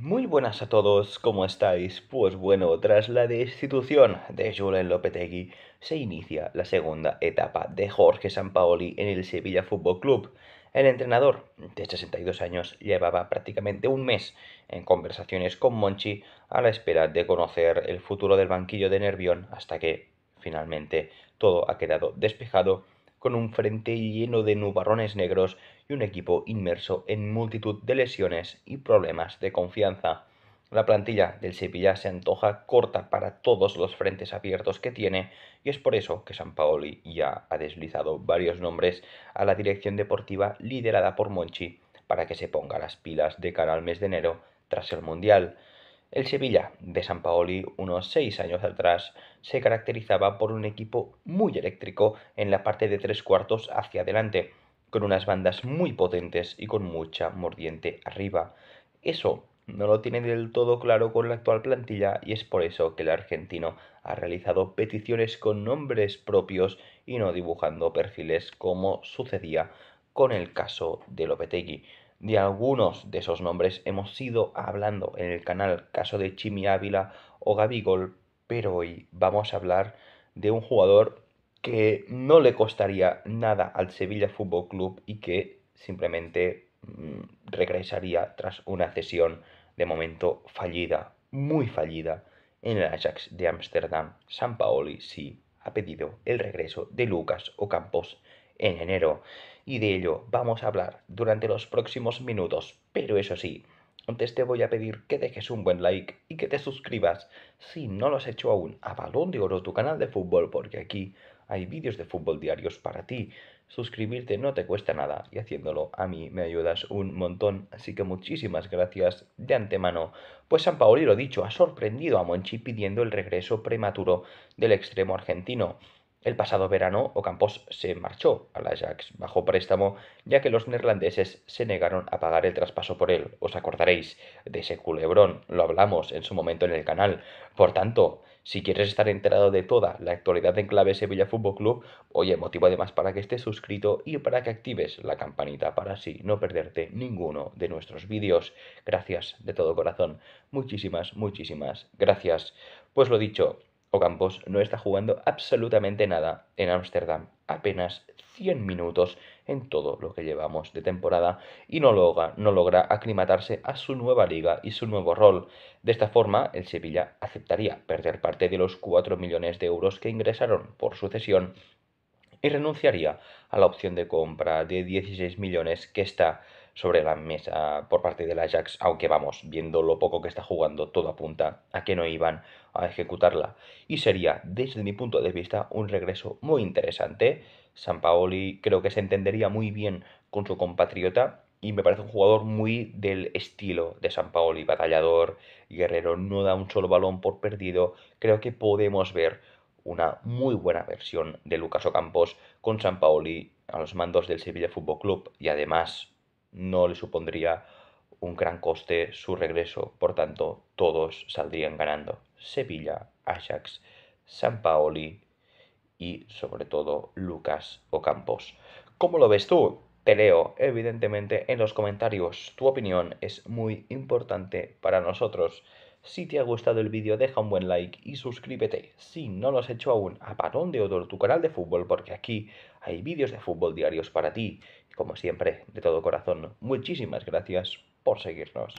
Muy buenas a todos, ¿cómo estáis? Pues bueno, tras la destitución de Julen Lopetegui, se inicia la segunda etapa de Jorge Sampaoli en el Sevilla Fútbol Club. El entrenador, de 62 años, llevaba prácticamente un mes en conversaciones con Monchi a la espera de conocer el futuro del banquillo de Nervión hasta que, finalmente, todo ha quedado despejado con un frente lleno de nubarrones negros y un equipo inmerso en multitud de lesiones y problemas de confianza. La plantilla del Sevilla se antoja corta para todos los frentes abiertos que tiene y es por eso que San Paoli ya ha deslizado varios nombres a la dirección deportiva liderada por Monchi para que se ponga las pilas de cara al mes de enero tras el Mundial. El Sevilla de San Paoli, unos seis años atrás, se caracterizaba por un equipo muy eléctrico en la parte de tres cuartos hacia adelante, con unas bandas muy potentes y con mucha mordiente arriba. Eso no lo tiene del todo claro con la actual plantilla y es por eso que el argentino ha realizado peticiones con nombres propios y no dibujando perfiles como sucedía con el caso de Lopetegui. De algunos de esos nombres hemos ido hablando en el canal, caso de Chimi Ávila o Gabigol, pero hoy vamos a hablar de un jugador que no le costaría nada al Sevilla Fútbol Club y que simplemente mm, regresaría tras una cesión de momento fallida, muy fallida, en el Ajax de Ámsterdam. San Paoli sí ha pedido el regreso de Lucas Ocampos en enero. Y de ello vamos a hablar durante los próximos minutos, pero eso sí, antes te voy a pedir que dejes un buen like y que te suscribas si no lo has hecho aún a Balón de Oro, tu canal de fútbol, porque aquí hay vídeos de fútbol diarios para ti. Suscribirte no te cuesta nada y haciéndolo a mí me ayudas un montón, así que muchísimas gracias de antemano. Pues San Paoli, lo dicho, ha sorprendido a Monchi pidiendo el regreso prematuro del extremo argentino. El pasado verano, Ocampos se marchó a la Ajax bajo préstamo, ya que los neerlandeses se negaron a pagar el traspaso por él. Os acordaréis de ese culebrón, lo hablamos en su momento en el canal. Por tanto, si quieres estar enterado de toda la actualidad en clave Sevilla Fútbol Club, oye, motivo además para que estés suscrito y para que actives la campanita para así no perderte ninguno de nuestros vídeos. Gracias de todo corazón. Muchísimas, muchísimas gracias. Pues lo dicho, Ocampos no está jugando absolutamente nada en Ámsterdam, apenas 100 minutos en todo lo que llevamos de temporada y no logra, no logra aclimatarse a su nueva liga y su nuevo rol. De esta forma, el Sevilla aceptaría perder parte de los 4 millones de euros que ingresaron por sucesión y renunciaría a la opción de compra de 16 millones que está sobre la mesa por parte del Ajax, aunque vamos, viendo lo poco que está jugando, todo apunta a que no iban a ejecutarla. Y sería, desde mi punto de vista, un regreso muy interesante. San Paoli creo que se entendería muy bien con su compatriota y me parece un jugador muy del estilo de San Paoli, batallador, guerrero, no da un solo balón por perdido. Creo que podemos ver una muy buena versión de Lucas Ocampos con San Paoli a los mandos del Sevilla Fútbol Club y además no le supondría un gran coste su regreso, por tanto, todos saldrían ganando. Sevilla, Ajax, San Paoli y sobre todo Lucas Ocampos. ¿Cómo lo ves tú? Te leo, evidentemente, en los comentarios. Tu opinión es muy importante para nosotros. Si te ha gustado el vídeo deja un buen like y suscríbete si no lo has hecho aún a Patón de Odor, tu canal de fútbol, porque aquí hay vídeos de fútbol diarios para ti. Como siempre, de todo corazón, muchísimas gracias por seguirnos.